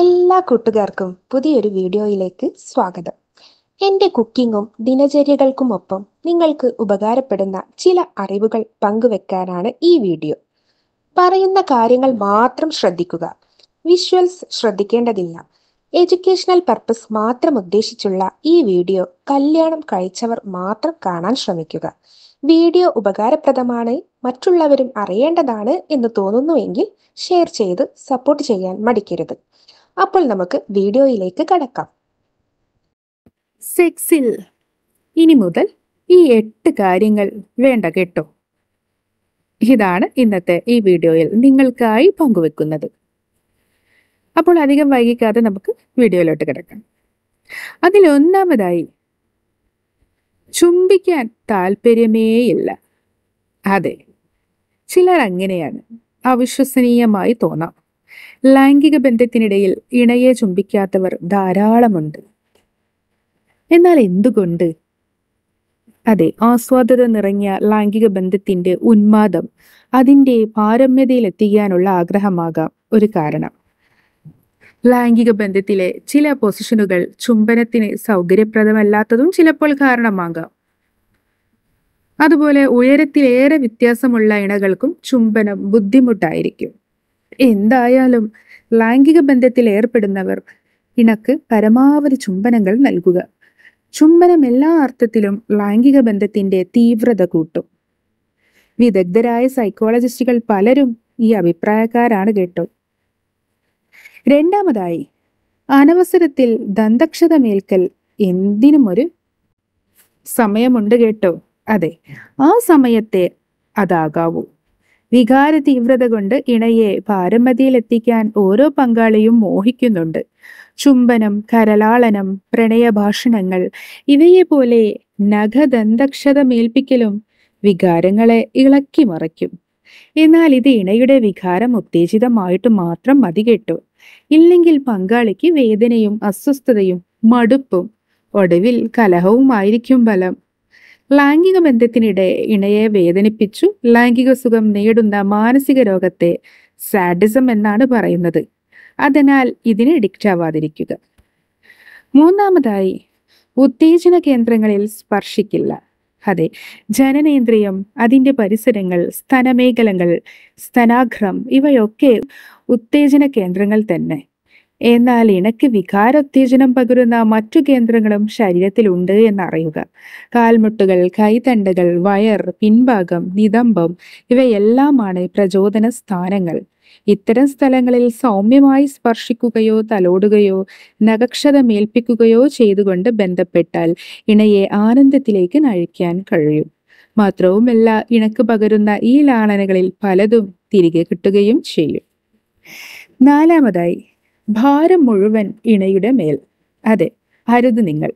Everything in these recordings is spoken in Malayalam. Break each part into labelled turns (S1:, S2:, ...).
S1: എല്ലാ കൂട്ടുകാർക്കും പുതിയൊരു വീഡിയോയിലേക്ക് സ്വാഗതം എൻ്റെ കുക്കിങ്ങും ദിനചര്യകൾക്കുമൊപ്പം നിങ്ങൾക്ക് ഉപകാരപ്പെടുന്ന ചില അറിവുകൾ പങ്കുവെക്കാനാണ് ഈ വീഡിയോ പറയുന്ന കാര്യങ്ങൾ മാത്രം ശ്രദ്ധിക്കുക വിഷ്വൽസ് ശ്രദ്ധിക്കേണ്ടതില്ല എഡ്യൂക്കേഷണൽ പർപ്പസ് മാത്രം ഉദ്ദേശിച്ചുള്ള ഈ വീഡിയോ കല്യാണം കഴിച്ചവർ മാത്രം കാണാൻ ശ്രമിക്കുക വീഡിയോ ഉപകാരപ്രദമാണ് മറ്റുള്ളവരും അറിയേണ്ടതാണ് എന്ന് തോന്നുന്നുവെങ്കിൽ ഷെയർ ചെയ്ത് സപ്പോർട്ട് ചെയ്യാൻ മടിക്കരുത് അപ്പോൾ നമുക്ക് വീഡിയോയിലേക്ക് കടക്കാം സെക്സിൽ ഇനി മുതൽ ഈ എട്ട് കാര്യങ്ങൾ വേണ്ട കേട്ടോ ഇതാണ് ഇന്നത്തെ ഈ വീഡിയോയിൽ നിങ്ങൾക്കായി പങ്കുവെക്കുന്നത് അപ്പോൾ അധികം വൈകിക്കാതെ നമുക്ക് വീഡിയോയിലോട്ട് കിടക്കാം അതിലൊന്നാമതായി ചുംബിക്കാൻ താല്പര്യമേയില്ല അതെ ചിലർ അങ്ങനെയാണ് അവിശ്വസനീയമായി തോന്നാം ലൈംഗിക ബന്ധത്തിനിടയിൽ ഇണയെ ചുംബിക്കാത്തവർ ധാരാളമുണ്ട് എന്നാൽ എന്തുകൊണ്ട് അതെ ആസ്വാദ്യത നിറഞ്ഞ ലൈംഗിക ബന്ധത്തിന്റെ ഉന്മാദം അതിൻ്റെ പാരമ്യതയിലെത്തിക്കാനുള്ള ആഗ്രഹമാകാം ഒരു കാരണം ലൈംഗിക ബന്ധത്തിലെ ചില പൊസിഷനുകൾ ചുംബനത്തിന് സൗകര്യപ്രദമല്ലാത്തതും ചിലപ്പോൾ കാരണമാകാം അതുപോലെ ഉയരത്തിലേറെ വ്യത്യാസമുള്ള ഇണകൾക്കും ചുംബനം ബുദ്ധിമുട്ടായിരിക്കും എന്തായാലും ലൈംഗിക ബന്ധത്തിൽ ഏർപ്പെടുന്നവർ ഇണക്ക് പരമാവധി ചുംബനങ്ങൾ നൽകുക ചുംബനം എല്ലാ അർത്ഥത്തിലും ലൈംഗിക ബന്ധത്തിന്റെ തീവ്രത കൂട്ടും വിദഗ്ധരായ സൈക്കോളജിസ്റ്റുകൾ പലരും ഈ അഭിപ്രായക്കാരാണ് കേട്ടോ രണ്ടാമതായി അനവസരത്തിൽ ദന്തക്ഷതമേൽക്കൽ എന്തിനും ഒരു സമയമുണ്ട് കേട്ടോ അതെ ആ സമയത്തെ അതാകാവൂ വികാര തീവ്രത കൊണ്ട് ഇണയെ പാരമ്പതിയിലെത്തിക്കാൻ ഓരോ പങ്കാളിയും മോഹിക്കുന്നുണ്ട് ചുംബനം കരലാളനം പ്രണയഭാഷണങ്ങൾ ഇവയെപ്പോലെ മേൽപ്പിക്കലും വികാരങ്ങളെ ഇളക്കി മറയ്ക്കും എന്നാൽ ഇത് ഇണയുടെ വികാരം ഉത്തേജിതമായിട്ട് മാത്രം മതി കേട്ടു ഇല്ലെങ്കിൽ പങ്കാളിക്ക് വേദനയും അസ്വസ്ഥതയും മടുപ്പും ഒടുവിൽ കലഹവുമായിരിക്കും ബലം ലൈംഗിക ബന്ധത്തിനിടെ ഇണയെ വേദനിപ്പിച്ചു ലൈംഗിക സുഖം നേടുന്ന മാനസിക രോഗത്തെ സാഡിസം എന്നാണ് പറയുന്നത് അതിനാൽ ഇതിന് അഡിക്റ്റ് ആവാതിരിക്കുക മൂന്നാമതായി ഉത്തേജന കേന്ദ്രങ്ങളിൽ സ്പർശിക്കില്ല അതെ ജനനേന്ദ്രിയം അതിൻ്റെ പരിസരങ്ങൾ സ്തനമേഖലകൾ സ്തനാഗ്രം ഇവയൊക്കെ ഉത്തേജന കേന്ദ്രങ്ങൾ തന്നെ എന്നാൽ ഇണക്ക് വികാരോത്തേജനം പകരുന്ന മറ്റു കേന്ദ്രങ്ങളും ശരീരത്തിലുണ്ട് എന്നറിയുക കാൽമുട്ടുകൾ കൈതണ്ടകൾ വയർ പിൻഭാഗം നിതംബം ഇവയെല്ലാമാണ് പ്രചോദന സ്ഥാനങ്ങൾ ഇത്തരം സ്ഥലങ്ങളിൽ സൗമ്യമായി സ്പർശിക്കുകയോ തലോടുകയോ മേൽപ്പിക്കുകയോ ചെയ്തുകൊണ്ട് ബന്ധപ്പെട്ടാൽ ഇണയെ ആനന്ദത്തിലേക്ക് നയിക്കാൻ കഴിയും മാത്രവുമല്ല ഇണക്ക് പകരുന്ന ഈ ലാളനകളിൽ പലതും തിരികെ കിട്ടുകയും ചെയ്യും നാലാമതായി ഭാരം മുഴുവൻ ഇണയുടെ മേൽ അതെ അരുത് നിങ്ങൾ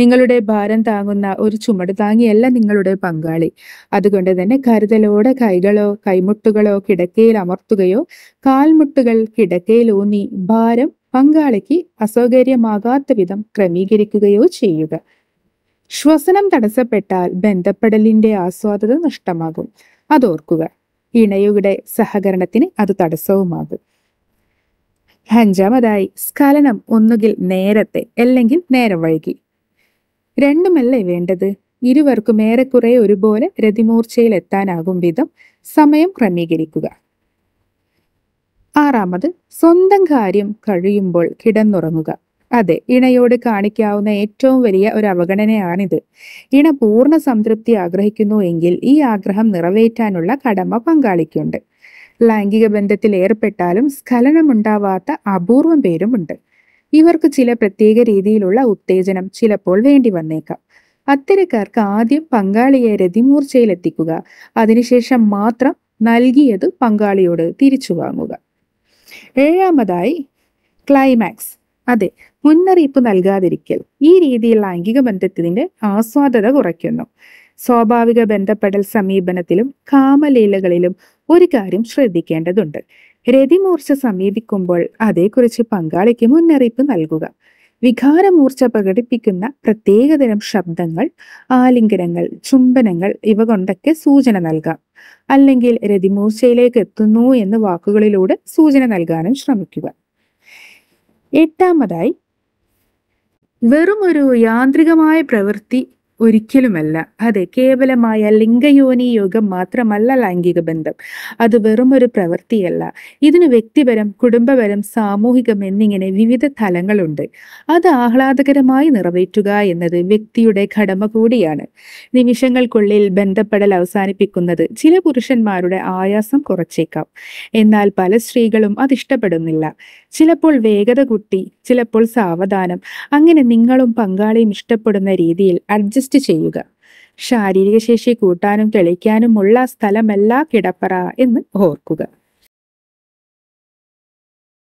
S1: നിങ്ങളുടെ ഭാരം താങ്ങുന്ന ഒരു ചുമട് താങ്ങിയല്ല നിങ്ങളുടെ പങ്കാളി അതുകൊണ്ട് തന്നെ കരുതലോടെ കൈകളോ കൈമുട്ടുകളോ കിടക്കയിൽ അമർത്തുകയോ കാൽമുട്ടുകൾ കിടക്കയിൽ ഊന്നി ഭാരം പങ്കാളിക്ക് അസൗകര്യമാകാത്ത വിധം ക്രമീകരിക്കുകയോ ചെയ്യുക ശ്വസനം തടസ്സപ്പെട്ടാൽ ബന്ധപ്പെടലിന്റെ ആസ്വാദത നഷ്ടമാകും അതോർക്കുക ഇണയുടെ സഹകരണത്തിന് അത് തടസ്സവുമാകും അഞ്ചാമതായി സ്ഖലനം ഒന്നുകിൽ നേരത്തെ അല്ലെങ്കിൽ നേരം വൈകി രണ്ടുമല്ലേ വേണ്ടത് ഇരുവർക്കും ഏറെക്കുറെ ഒരുപോലെ രതിമൂർച്ചയിൽ എത്താനാകും വിധം സമയം ക്രമീകരിക്കുക ആറാമത് സ്വന്തം കാര്യം കഴിയുമ്പോൾ കിടന്നുറങ്ങുക അതെ ഇണയോട് കാണിക്കാവുന്ന ഏറ്റവും വലിയ ഒരു അവഗണനയാണിത് ഇണ പൂർണ്ണ സംതൃപ്തി ആഗ്രഹിക്കുന്നു എങ്കിൽ ഈ ആഗ്രഹം നിറവേറ്റാനുള്ള കടമ പങ്കാളിക്കുണ്ട് ലൈംഗിക ബന്ധത്തിൽ ഏർപ്പെട്ടാലും സ്ഖലനമുണ്ടാവാത്ത അപൂർവം പേരുമുണ്ട് ഇവർക്ക് ചില പ്രത്യേക രീതിയിലുള്ള ഉത്തേജനം ചിലപ്പോൾ വേണ്ടി വന്നേക്കാം അത്തരക്കാർക്ക് ആദ്യം പങ്കാളിയെ രതിമൂർച്ചയിലെത്തിക്കുക അതിനുശേഷം മാത്രം നൽകിയത് പങ്കാളിയോട് തിരിച്ചു വാങ്ങുക ഏഴാമതായി ക്ലൈമാക്സ് അതെ മുന്നറിയിപ്പ് നൽകാതിരിക്കൽ ഈ രീതിയിൽ ലൈംഗിക ബന്ധത്തിന്റെ ആസ്വാദത കുറയ്ക്കുന്നു സ്വാഭാവിക ബന്ധപ്പെടൽ സമീപനത്തിലും കാമലീലകളിലും ഒരു കാര്യം ശ്രദ്ധിക്കേണ്ടതുണ്ട് രതിമൂർച്ച സമീപിക്കുമ്പോൾ അതേക്കുറിച്ച് പങ്കാളിക്ക് മുന്നറിയിപ്പ് നൽകുക വികാരമൂർച്ച പ്രകടിപ്പിക്കുന്ന പ്രത്യേകതരം ശബ്ദങ്ങൾ ആലിംഗനങ്ങൾ ചുംബനങ്ങൾ ഇവ കൊണ്ടൊക്കെ സൂചന നൽകാം അല്ലെങ്കിൽ രതിമൂർച്ചയിലേക്ക് എത്തുന്നു എന്ന വാക്കുകളിലൂടെ സൂചന നൽകാനും ശ്രമിക്കുക എട്ടാമതായി വെറുമൊരു യാന്ത്രികമായ പ്രവൃത്തി ഒരിക്കലുമല്ല അതെ കേവലമായ ലിംഗയോനി യോഗം മാത്രമല്ല ലൈംഗിക ബന്ധം അത് വെറും ഒരു പ്രവൃത്തിയല്ല ഇതിന് വ്യക്തിപരം കുടുംബപരം സാമൂഹികം എന്നിങ്ങനെ വിവിധ തലങ്ങളുണ്ട് അത് ആഹ്ലാദകരമായി നിറവേറ്റുക എന്നത് വ്യക്തിയുടെ കടമ കൂടിയാണ് നിമിഷങ്ങൾക്കുള്ളിൽ ബന്ധപ്പെടൽ അവസാനിപ്പിക്കുന്നത് ചില പുരുഷന്മാരുടെ ആയാസം കുറച്ചേക്കാം എന്നാൽ പല സ്ത്രീകളും അത് ഇഷ്ടപ്പെടുന്നില്ല ചിലപ്പോൾ വേഗത കുട്ടി ചിലപ്പോൾ സാവധാനം അങ്ങനെ നിങ്ങളും പങ്കാളിയും ഇഷ്ടപ്പെടുന്ന രീതിയിൽ അഡ്ജസ്റ്റ് റെസ്റ്റ് ചെയ്യുക ശാരീരിക ശേഷി കൂട്ടാനും തെളിക്കാനുമുള്ള സ്ഥലമല്ല കിടപ്പറ എന്ന് ഓർക്കുക